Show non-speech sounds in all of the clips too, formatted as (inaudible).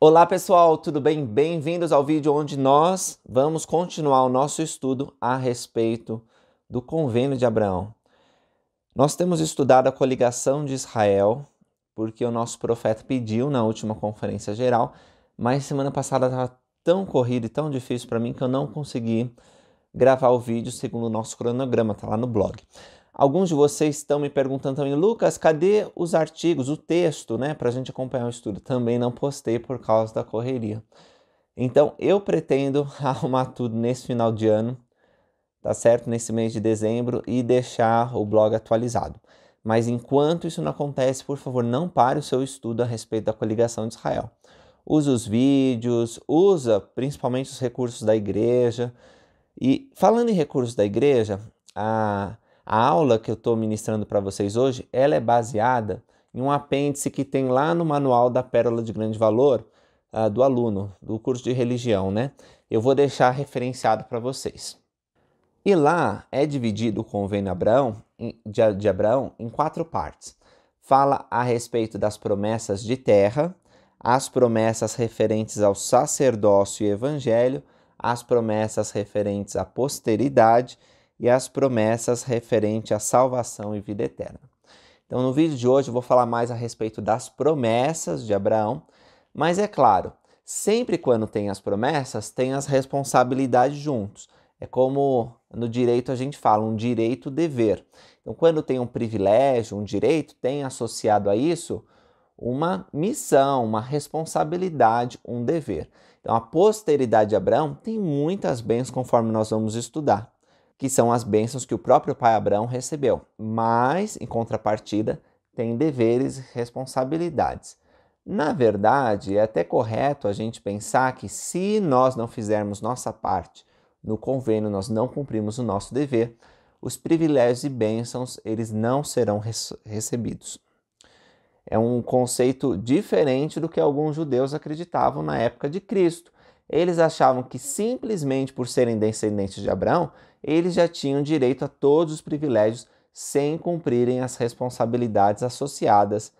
Olá pessoal, tudo bem? Bem-vindos ao vídeo onde nós vamos continuar o nosso estudo a respeito do convênio de Abraão. Nós temos estudado a coligação de Israel, porque o nosso profeta pediu na última conferência geral, mas semana passada estava tão corrido e tão difícil para mim que eu não consegui gravar o vídeo segundo o nosso cronograma, está lá no blog. Alguns de vocês estão me perguntando também, Lucas, cadê os artigos, o texto, né, para a gente acompanhar o estudo? Também não postei por causa da correria. Então, eu pretendo (laughs) arrumar tudo nesse final de ano, tá certo? Nesse mês de dezembro e deixar o blog atualizado. Mas enquanto isso não acontece, por favor, não pare o seu estudo a respeito da coligação de Israel. Usa os vídeos, usa principalmente os recursos da igreja. E falando em recursos da igreja, a a aula que eu estou ministrando para vocês hoje, ela é baseada em um apêndice que tem lá no manual da Pérola de Grande Valor uh, do aluno, do curso de religião, né? Eu vou deixar referenciado para vocês. E lá é dividido o convênio Abraão, de, de Abraão em quatro partes. Fala a respeito das promessas de terra, as promessas referentes ao sacerdócio e evangelho, as promessas referentes à posteridade e as promessas referente à salvação e vida eterna. Então, no vídeo de hoje, eu vou falar mais a respeito das promessas de Abraão, mas é claro, sempre quando tem as promessas, tem as responsabilidades juntos. É como no direito a gente fala, um direito-dever. Então, quando tem um privilégio, um direito, tem associado a isso uma missão, uma responsabilidade, um dever. Então, a posteridade de Abraão tem muitas bênçãos conforme nós vamos estudar que são as bênçãos que o próprio pai Abraão recebeu. Mas, em contrapartida, tem deveres e responsabilidades. Na verdade, é até correto a gente pensar que se nós não fizermos nossa parte no convênio, nós não cumprimos o nosso dever, os privilégios e bênçãos eles não serão recebidos. É um conceito diferente do que alguns judeus acreditavam na época de Cristo, eles achavam que simplesmente por serem descendentes de Abraão, eles já tinham direito a todos os privilégios sem cumprirem as responsabilidades associadas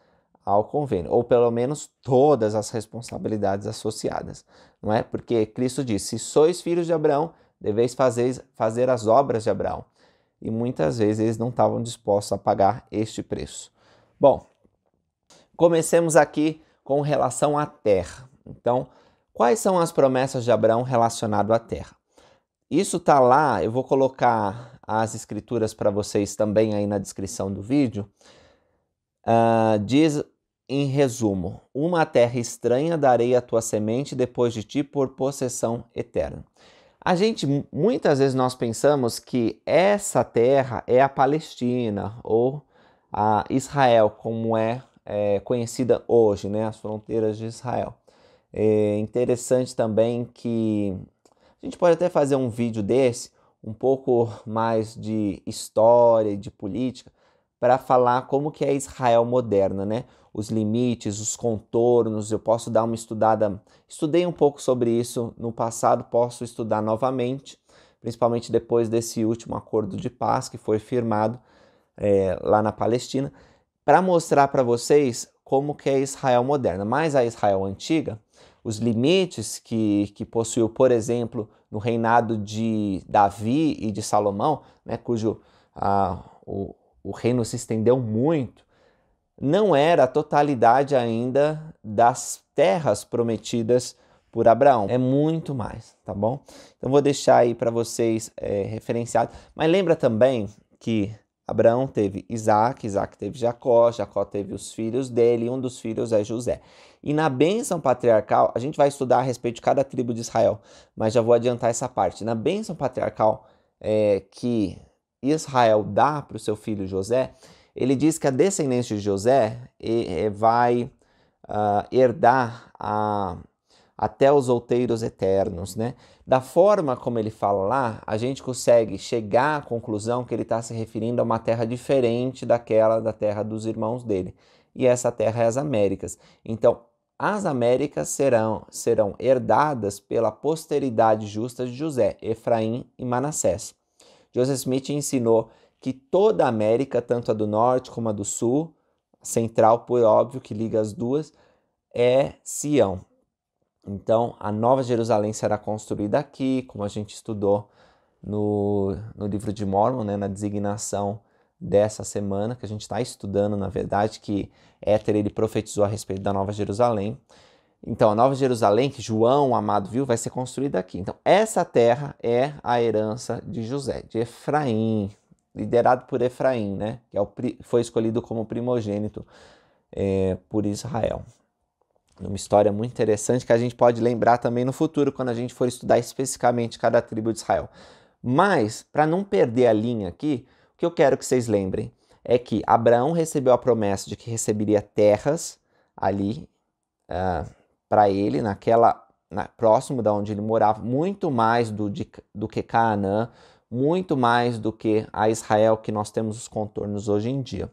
ao convênio, ou pelo menos todas as responsabilidades associadas, não é? Porque Cristo disse: "Se sois filhos de Abraão, deveis fazer, fazer as obras de Abraão". E muitas vezes eles não estavam dispostos a pagar este preço. Bom, comecemos aqui com relação à terra. Então, Quais são as promessas de Abraão relacionado à terra? Isso tá lá, eu vou colocar as escrituras para vocês também aí na descrição do vídeo. Uh, diz em resumo: Uma terra estranha darei à tua semente depois de ti por possessão eterna. A gente muitas vezes nós pensamos que essa terra é a Palestina ou a Israel, como é, é conhecida hoje, né, as fronteiras de Israel. É interessante também que a gente pode até fazer um vídeo desse, um pouco (laughs) mais de história e de política, para falar como que é Israel moderna, né? Os limites, os contornos, eu posso dar uma estudada. Estudei um pouco sobre isso no passado, posso estudar novamente, principalmente depois desse último acordo de paz que foi firmado é, lá na Palestina, para mostrar para vocês como que é Israel moderna. Mas a Israel antiga, os limites que, que possuiu, por exemplo, no reinado de Davi e de Salomão, né, cujo ah, o, o reino se estendeu muito, não era a totalidade ainda das terras prometidas por Abraão. É muito mais, tá bom? Então vou deixar aí para vocês é, referenciado. Mas lembra também que Abraão teve Isaac, Isaac teve Jacó, Jacó teve os filhos dele, e um dos filhos é José. E na bênção patriarcal, a gente vai estudar a respeito de cada tribo de Israel, mas já vou adiantar essa parte. Na bênção patriarcal é, que Israel dá para o seu filho José, ele diz que a descendência de José vai ah, herdar a, até os outeiros eternos, né? Da forma como ele fala lá, a gente consegue chegar à conclusão que ele está se referindo a uma terra diferente daquela da terra dos irmãos dele. E essa terra é as Américas. Então, as Américas serão, serão herdadas pela posteridade justa de José, Efraim e Manassés. Joseph Smith ensinou que toda a América, tanto a do norte como a do sul, central, por óbvio, que liga as duas, é Sião. Então, a Nova Jerusalém será construída aqui, como a gente estudou no, no livro de Mormon, né, na designação dessa semana, que a gente está estudando, na verdade, que Éter ele profetizou a respeito da Nova Jerusalém. Então, a Nova Jerusalém, que João, amado, viu, vai ser construída aqui. Então, essa terra é a herança de José, de Efraim, liderado por Efraim, né? Que é o, foi escolhido como primogênito é, por Israel uma história muito interessante que a gente pode lembrar também no futuro, quando a gente for estudar especificamente cada tribo de Israel. Mas, para não perder a linha aqui, o que eu quero que vocês lembrem é que Abraão recebeu a promessa de que receberia terras ali uh, ah, para ele, naquela na, próximo da onde ele morava, muito mais do, de, do que Canaã, muito mais do que a Israel que nós temos os contornos hoje em dia.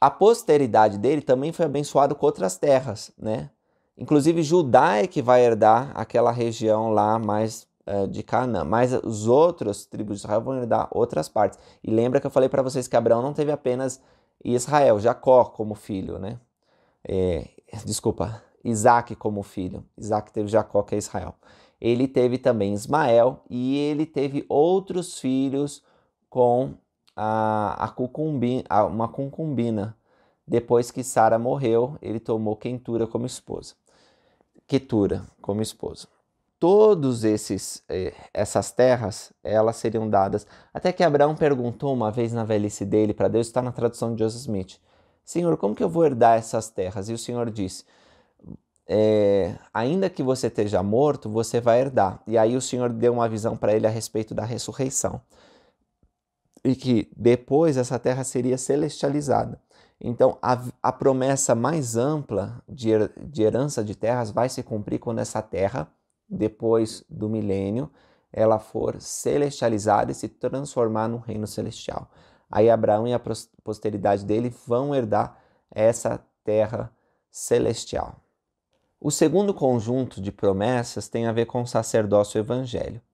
A posteridade dele também foi abençoada com outras terras, né? Inclusive Judá é que vai herdar aquela região lá mais eh, de Canaã, mas os outros tribos de Israel vão herdar outras partes. E lembra que eu falei para vocês que Abraão não teve apenas Israel, Jacó como filho, né? É, desculpa, Isaac como filho. Isaac teve Jacó, que é Israel. Ele teve também Ismael e ele teve outros filhos com a, a cucumbina, a, uma concubina. Depois que Sara morreu, ele tomou Quentura como esposa. Quetura como esposa. Todos esses eh, essas terras, elas seriam dadas. Até que Abraão perguntou uma vez na velhice dele para Deus, está na tradução de Joseph Smith. Senhor, como que eu vou herdar essas terras? E o Senhor disse: é, ainda que você esteja morto, você vai herdar. E aí o Senhor deu uma visão para ele a respeito da ressurreição e que depois essa terra seria celestializada. Então, a, a promessa mais ampla de, de herança de terras vai se cumprir quando essa terra, depois do milênio, ela for celestializada e se transformar no reino celestial. Aí Abraão e a posteridade dele vão herdar essa terra celestial. O segundo conjunto de promessas tem a ver com o sacerdócio evangélico.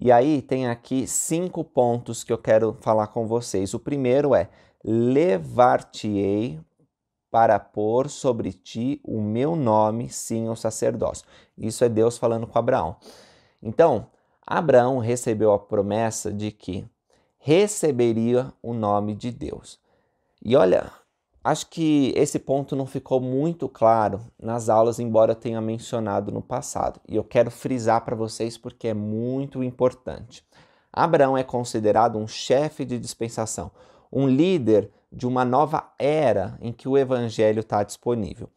E aí tem aqui cinco pontos que eu quero falar com vocês. O primeiro é: levar-te-ei para pôr sobre ti o meu nome, sim, o sacerdócio. Isso é Deus falando com Abraão. Então, Abraão recebeu a promessa de que receberia o nome de Deus. E olha Acho que esse ponto não ficou muito claro nas aulas, embora eu tenha mencionado no passado, e eu quero frisar para vocês porque é muito importante. Abraão é considerado um chefe de dispensação, um líder de uma nova era em que o evangelho está disponível.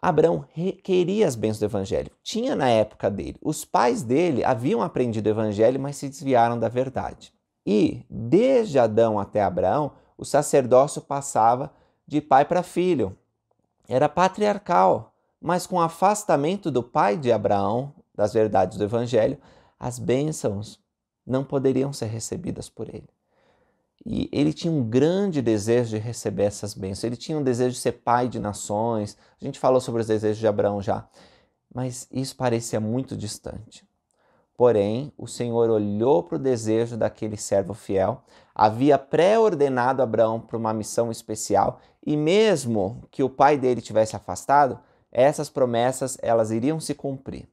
Abraão queria as bênçãos do evangelho, tinha na época dele. Os pais dele haviam aprendido o evangelho, mas se desviaram da verdade. E desde Adão até Abraão, o sacerdócio passava de pai para filho. Era patriarcal, mas com o afastamento do pai de Abraão, das verdades do Evangelho, as bênçãos não poderiam ser recebidas por ele. E ele tinha um grande desejo de receber essas bênçãos. Ele tinha um desejo de ser pai de nações. A gente falou sobre os desejos de Abraão já. Mas isso parecia muito distante. Porém, o Senhor olhou para o desejo daquele servo fiel, havia pré-ordenado Abraão para uma missão especial e mesmo que o pai dele tivesse afastado, essas promessas elas iriam se cumprir.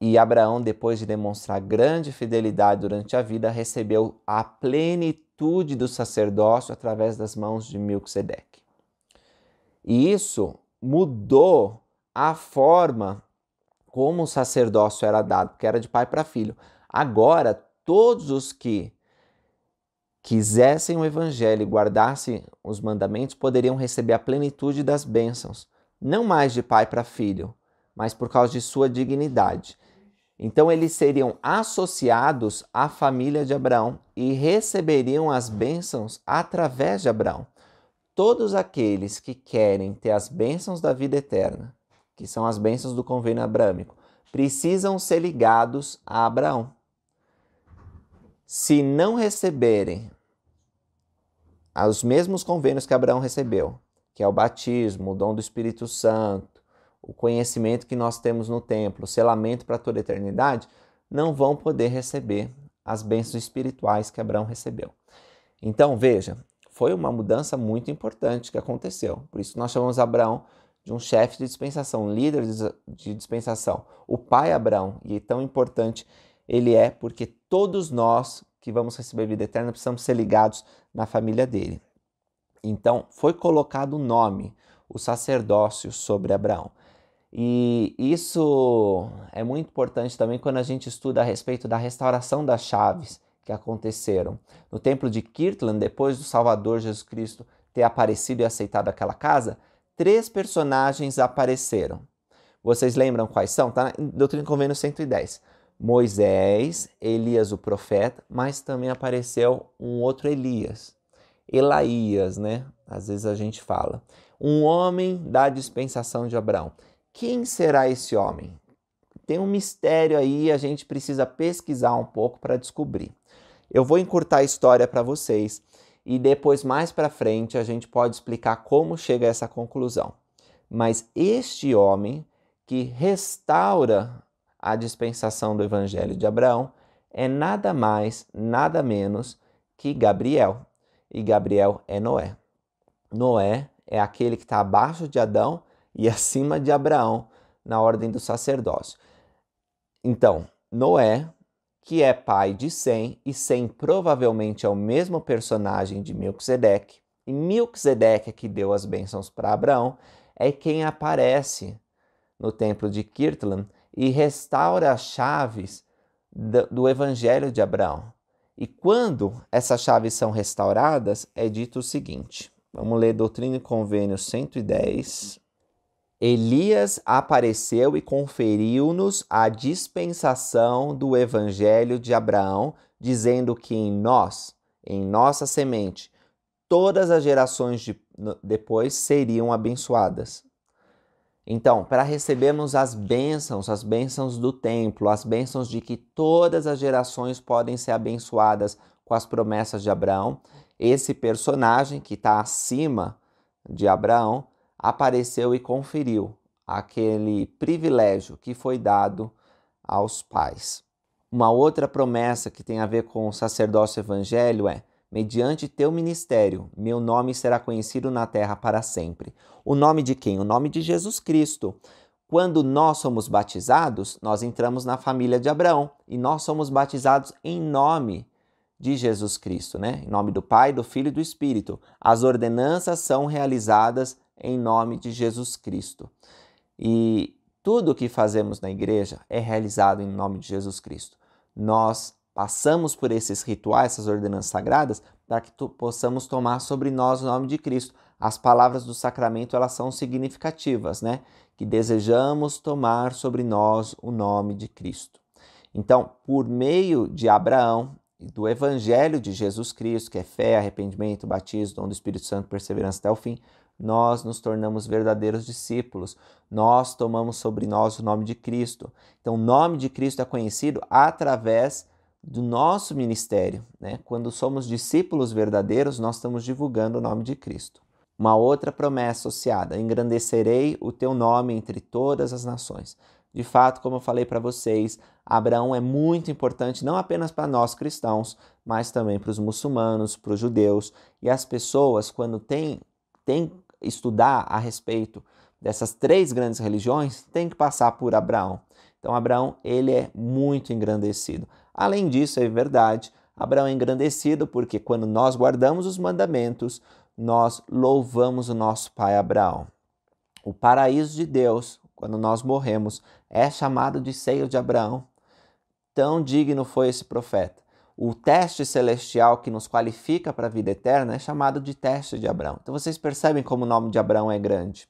E Abraão, depois de demonstrar grande fidelidade durante a vida, recebeu a plenitude do sacerdócio através das mãos de Melquisedeque. E isso mudou a forma como o sacerdócio era dado, porque era de pai para filho. Agora, todos os que quisessem o Evangelho e guardassem os mandamentos, poderiam receber a plenitude das bênçãos, não mais de pai para filho, mas por causa de sua dignidade. Então eles seriam associados à família de Abraão e receberiam as bênçãos através de Abraão. Todos aqueles que querem ter as bênçãos da vida eterna, que são as bênçãos do convênio abrâmico, precisam ser ligados a Abraão. Se não receberem aos mesmos convênios que Abraão recebeu, que é o batismo, o dom do Espírito Santo, o conhecimento que nós temos no templo, o selamento para toda a eternidade, não vão poder receber as bênçãos espirituais que Abraão recebeu. Então, veja, foi uma mudança muito importante que aconteceu. Por isso nós chamamos Abraão de um chefe de dispensação, um líder de dispensação, o pai Abraão, e tão importante ele é porque todos nós que vamos receber vida eterna, precisamos ser ligados na família dele. Então, foi colocado o nome, o sacerdócio sobre Abraão. E isso é muito importante também quando a gente estuda a respeito da restauração das chaves que aconteceram. No templo de Kirtland, depois do Salvador Jesus Cristo ter aparecido e aceitado aquela casa, três personagens apareceram. Vocês lembram quais são? Tá na Doutrina e Convênio 110. Moisés, Elias o profeta, mas também apareceu um outro Elias, Elaías, né? Às vezes a gente fala. Um homem da dispensação de Abraão. Quem será esse homem? Tem um mistério aí, a gente precisa pesquisar um pouco para descobrir. Eu vou encurtar a história para vocês e depois mais para frente a gente pode explicar como chega a essa conclusão. Mas este homem que restaura a dispensação do Evangelho de Abraão é nada mais, nada menos que Gabriel. E Gabriel é Noé. Noé é aquele que está abaixo de Adão e (laughs) acima de Abraão na ordem do sacerdócio. Então, Noé, que é pai de Sem, e Sem provavelmente é o mesmo personagem de Melquisedeque, e Melquisedeque é que deu as bênçãos para Abraão, é quem aparece no templo de Kirtland e restaura as chaves do Evangelho de Abraão. E quando essas chaves são restauradas, é dito o seguinte: vamos ler Doutrina e Convênio 110. Elias apareceu e conferiu-nos a dispensação do Evangelho de Abraão, dizendo que em nós, em nossa semente, todas as gerações de, depois seriam abençoadas. Então, para recebermos as bênçãos, as bênçãos do templo, as bênçãos de que todas as gerações podem ser abençoadas com as promessas de Abraão, esse personagem que está acima de Abraão apareceu e conferiu aquele privilégio que foi dado aos pais. Uma outra promessa que tem a ver com o sacerdócio evangelho é: Mediante teu ministério, meu nome será conhecido na terra para sempre. O nome de quem? O nome de Jesus Cristo. Quando nós somos batizados, nós entramos na família de Abraão e nós somos batizados em nome de Jesus Cristo, né? Em nome do Pai, do Filho e do Espírito. As ordenanças são realizadas em nome de Jesus Cristo. E tudo o que fazemos na igreja é realizado em nome de Jesus Cristo. Nós passamos por esses rituais, essas ordenanças sagradas, para que possamos tomar sobre nós o nome de Cristo. As palavras do sacramento, elas são significativas, né? Que desejamos tomar sobre nós o nome de Cristo. Então, por meio de Abraão e do Evangelho de Jesus Cristo, que é fé, arrependimento, batismo, dom do Espírito Santo, perseverança até o fim, nós nos tornamos verdadeiros discípulos. Nós tomamos sobre nós o nome de Cristo. Então, o nome de Cristo é conhecido através do nosso ministério, né? Quando somos discípulos verdadeiros, nós estamos divulgando o nome de Cristo. Uma outra promessa associada: engrandecerei o teu nome entre todas as nações. De fato, como eu falei para vocês, Abraão é muito importante não apenas para nós cristãos, mas também para os muçulmanos, para os judeus e as pessoas quando tem tem estudar a respeito dessas três grandes religiões, tem que passar por Abraão. Então Abraão, ele é muito engrandecido. Além disso, é verdade, Abraão é engrandecido porque quando nós guardamos os mandamentos, nós louvamos o nosso pai Abraão. O paraíso de Deus, quando nós morremos, é chamado de seio de Abraão. Tão digno foi esse profeta. O teste celestial que nos qualifica para a vida eterna é chamado de teste de Abraão. Então vocês percebem como o nome de Abraão é grande.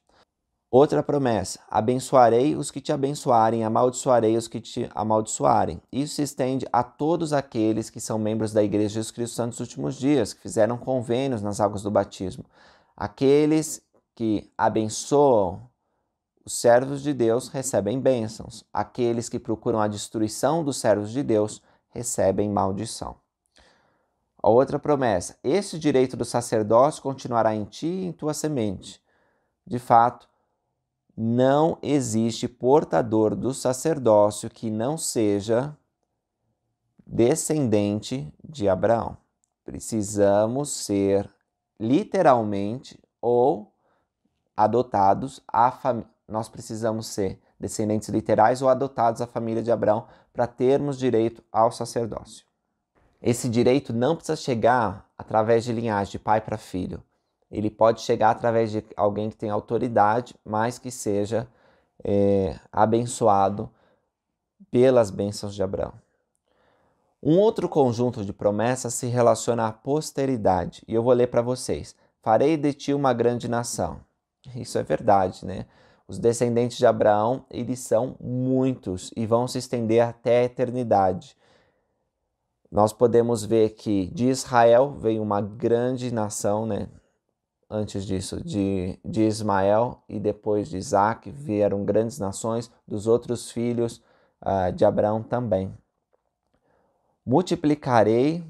Outra promessa: abençoarei os que te abençoarem, amaldiçoarei os que te amaldiçoarem. Isso se estende a todos aqueles que são membros da Igreja de Jesus Cristo Santo nos últimos dias, que fizeram convênios nas águas do batismo. Aqueles que abençoam os servos de Deus recebem bênçãos. Aqueles que procuram a destruição dos servos de Deus recebem maldição. A outra promessa: esse direito do sacerdócio continuará em ti e em tua semente. De fato, não existe portador do sacerdócio que não seja descendente de Abraão. Precisamos ser literalmente ou adotados a família. nós precisamos ser descendentes literais ou adotados à família de Abraão para termos direito ao sacerdócio. Esse direito não precisa chegar através de linhagem de pai para filho ele pode chegar através de alguém que tem autoridade, mas que seja é, abençoado pelas bênçãos de Abraão. Um outro conjunto de promessas se relaciona à posteridade, e eu vou ler para vocês: Farei de ti uma grande nação. Isso é verdade, né? Os descendentes de Abraão, eles são muitos e vão se estender até a eternidade. Nós podemos ver que de Israel veio uma grande nação, né? antes disso, de, de Ismael e depois de Isaac, vieram grandes nações, dos outros filhos uh, de Abraão também. Multiplicarei,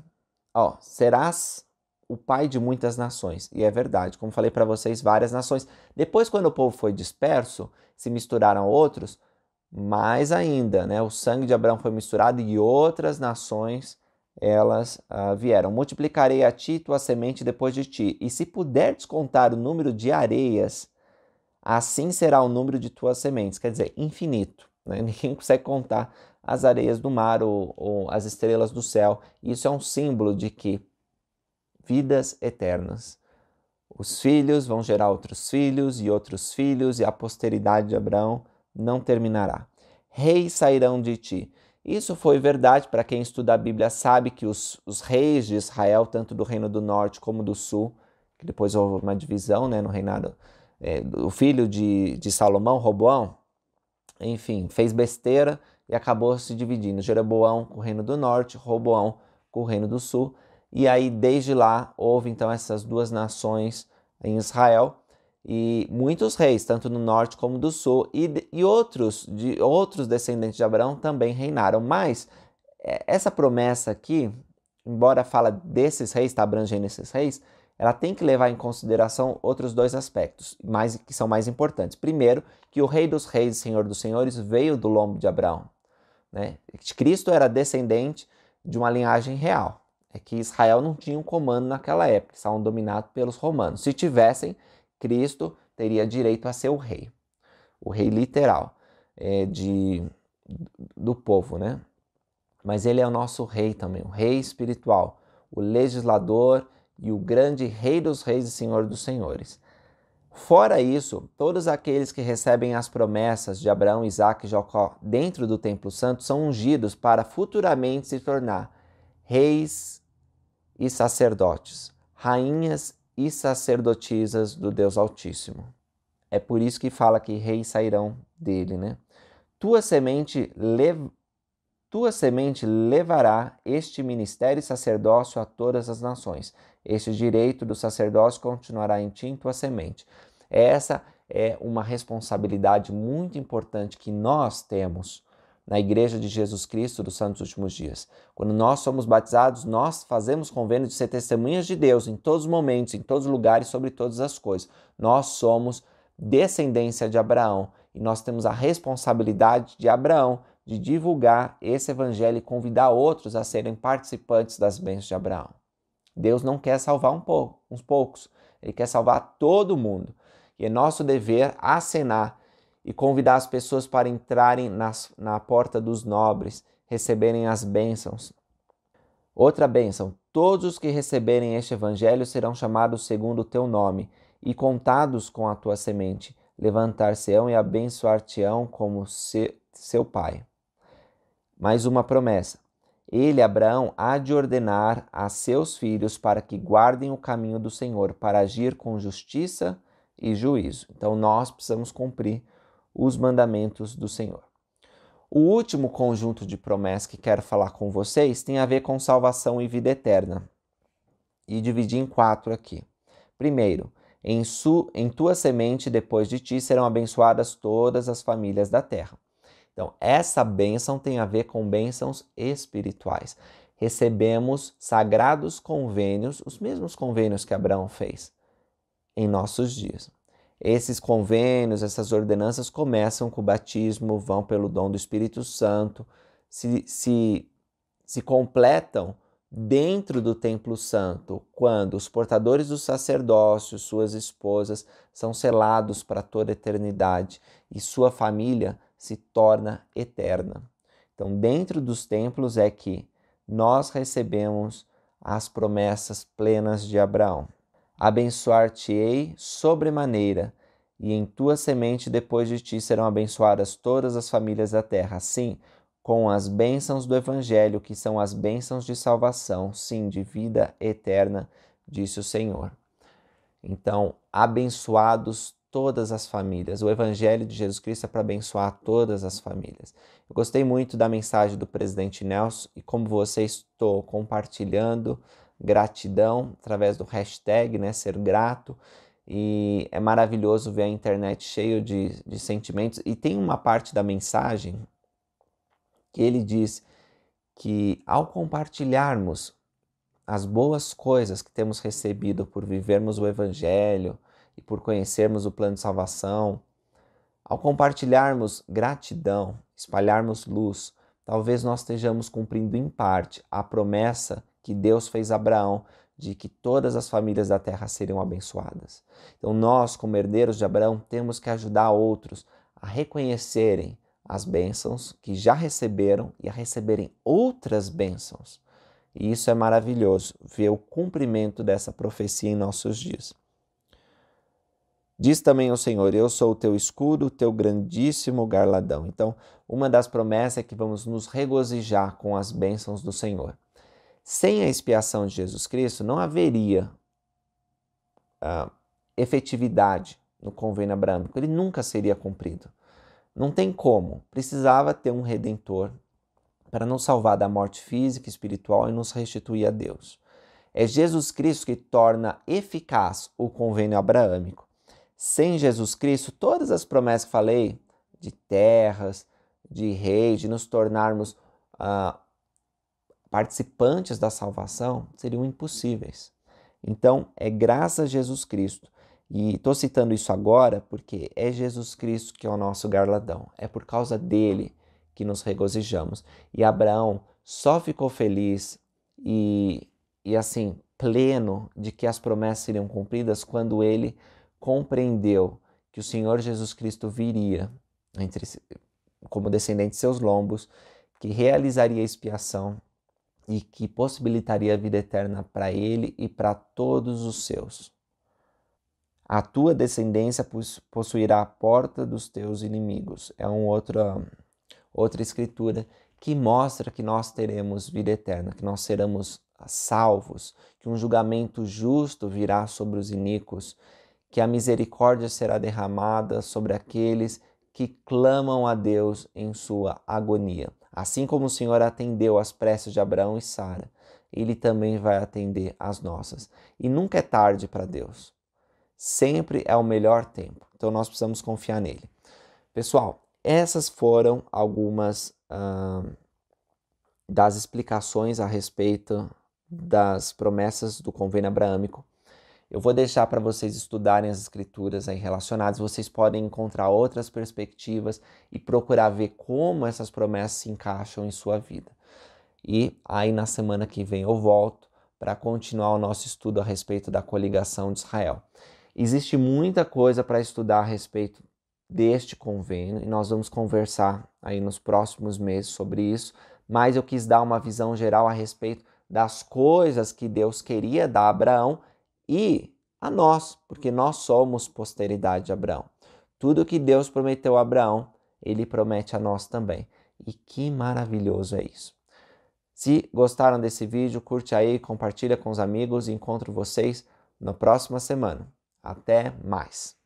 ó, serás o pai de muitas nações. E é verdade, como falei para vocês, várias nações. Depois, quando o povo foi disperso, se misturaram outros, mais ainda, né? O sangue de Abraão foi misturado e outras nações elas ah, vieram. Multiplicarei a ti tua semente depois de ti, e se puderes contar o número de areias, assim será o número de tuas sementes. Quer dizer, infinito. Né? (laughs) Ninguém consegue contar as areias do mar ou, ou as estrelas do céu. Isso é um símbolo de que vidas eternas. Os filhos vão gerar outros filhos e outros filhos, e a posteridade de Abraão não terminará. Reis sairão de ti isso foi verdade para quem estuda a Bíblia, sabe que os, os, reis de Israel, tanto do reino do norte como do sul, que depois houve uma divisão né, no reinado, é, o filho de, de Salomão, Roboão, enfim, fez besteira e acabou se dividindo. Jeroboão com o reino do norte, Roboão com o reino do sul. E aí, desde lá, houve então essas duas nações em Israel e muitos reis, tanto no norte como do sul, e, e outros, de, outros descendentes de Abraão também reinaram. Mas é, essa promessa aqui, embora fala desses reis, está abrangendo esses reis, ela tem que levar em consideração outros dois aspectos, mais, que são mais importantes. Primeiro, que o rei dos reis senhor dos senhores veio do lombo de Abraão. Né? Cristo era descendente de uma linhagem real. É que Israel não tinha um comando naquela época, estavam dominados pelos romanos. Se tivessem, Cristo teria direito a ser o rei, o rei literal é, de, do povo, né? Mas ele é o nosso rei também, o rei espiritual, o legislador e o grande rei dos reis e senhor dos senhores. Fora isso, todos aqueles que recebem as promessas de Abraão, Isaac e Jacó dentro do Templo Santo são ungidos para futuramente se tornar reis e sacerdotes, rainhas e sacerdotisas do Deus Altíssimo. É por isso que fala que reis sairão dele, né? Tua semente, lev... Tua semente levará este ministério e sacerdócio a todas as nações. Este direito do sacerdócio continuará em ti em tua semente. Essa é uma responsabilidade muito importante que nós temos na Igreja de Jesus Cristo dos Santos Últimos Dias. Quando nós somos batizados, nós fazemos convênio de ser testemunhas de Deus em todos os momentos, em todos os lugares, sobre todas as coisas. Nós somos descendência de Abraão e nós temos a responsabilidade de Abraão de divulgar esse evangelho e convidar outros a serem participantes das bênçãos de Abraão. Deus não quer salvar um pouco, uns poucos, ele quer salvar todo mundo. E é nosso dever acenar e convidar as pessoas para entrarem nas, na porta dos nobres, receberem as bênçãos. Outra bênção: todos os que receberem este evangelho serão chamados segundo o teu nome e contados com a tua semente. Levantar-se-ão e abençoar-te-ão como se, seu pai. Mais uma promessa. Ele, Abraão, há de ordenar a seus filhos para que guardem o caminho do Senhor, para agir com justiça e juízo. Então nós precisamos cumprir os mandamentos do Senhor. O último conjunto de promessas que quero falar com vocês tem a ver com salvação e vida eterna. E dividi em quatro aqui. Primeiro, em, su, em tua semente depois de ti serão abençoadas todas as famílias da terra. Então, essa bênção tem a ver com bênçãos espirituais. Recebemos sagrados convênios, os mesmos convênios que Abraão fez em nossos dias. Esses convênios, essas ordenanças começam com o batismo, vão pelo dom do Espírito Santo, se, se, se completam dentro do templo santo, quando os portadores do sacerdócio, suas esposas, são selados para toda a eternidade e sua família se torna eterna. Então, dentro dos templos é que nós recebemos as promessas plenas de Abraão abençoar-te-ei sobremaneira, e em tua semente depois de ti serão abençoadas todas as famílias da terra. Assim, com as bênçãos do Evangelho, que são as bênçãos de salvação, sim, de vida eterna, disse o Senhor. Então, abençoados todas as famílias. O Evangelho de Jesus Cristo é para abençoar todas as famílias. Eu gostei muito da mensagem do presidente Nelson e, como você, estou compartilhando gratidão através do hashtag, né? Ser grato. E é maravilhoso ver a internet cheio de, de sentimentos. E tem uma parte da mensagem que ele diz que ao compartilharmos as boas coisas que temos recebido por vivermos o Evangelho e por conhecermos o plano de salvação, ao compartilharmos gratidão, espalharmos luz, talvez nós estejamos cumprindo em parte a promessa que Deus fez a Abraão de que todas as famílias da terra seriam abençoadas. Então, nós, como herdeiros de Abraão, temos que ajudar outros a reconhecerem as bênçãos que já receberam e a receberem outras bênçãos. E isso é maravilhoso, ver o cumprimento dessa profecia em nossos dias. Diz também o Senhor: Eu sou o teu escudo, o teu grandíssimo garladão. Então, uma das promessas é que vamos nos regozijar com as bênçãos do Senhor. Sem a expiação de Jesus Cristo, não haveria ah, efetividade no convênio abraâmico. Ele nunca seria cumprido. Não tem como. Precisava ter um redentor para nos salvar da morte física e espiritual e nos restituir a Deus. É Jesus Cristo que torna eficaz o convênio abraâmico. Sem Jesus Cristo, todas as promessas que falei, de terras, de reis, de nos tornarmos ah, participantes da salvação seriam impossíveis. Então, é graças a Jesus Cristo. E estou citando isso agora porque é Jesus Cristo que é o nosso garladão. É por causa dele que nos regozijamos. E Abraão só ficou feliz e, e assim, pleno de que as promessas seriam cumpridas quando ele compreendeu que o Senhor Jesus Cristo viria entre, como descendente de seus lombos, que realizaria a expiação e que possibilitaria a vida eterna para ele e para todos os seus. A tua descendência possuirá a porta dos teus inimigos. É uma outra, outra escritura que mostra que nós teremos vida eterna, que nós seremos salvos, que um julgamento justo virá sobre os iníquos, que a misericórdia será derramada sobre aqueles que clamam a Deus em sua agonia. Assim como o Senhor atendeu às preces de Abraão e Sara, ele também vai atender as nossas. E nunca é tarde para Deus. Sempre é o melhor tempo. Então nós precisamos confiar nele. Pessoal, essas foram algumas das explicações a respeito das promessas do convênio abraâmico. Eu vou deixar para vocês estudarem as escrituras aí relacionadas. Vocês podem encontrar outras perspectivas e procurar ver como essas promessas se encaixam em sua vida. E aí na semana que vem eu volto para continuar o nosso estudo a respeito da coligação de Israel. Existe muita coisa para estudar a respeito deste convênio e nós vamos conversar aí nos próximos meses sobre isso, mas eu quis dar uma visão geral a respeito das coisas que Deus queria dar a Abraão e a nós, porque nós somos posteridade de Abraão. Tudo que Deus prometeu a Abraão, ele promete a nós também. E que maravilhoso é isso. Se gostaram desse vídeo, curte aí, compartilha com os amigos e encontro vocês na próxima semana. Até mais.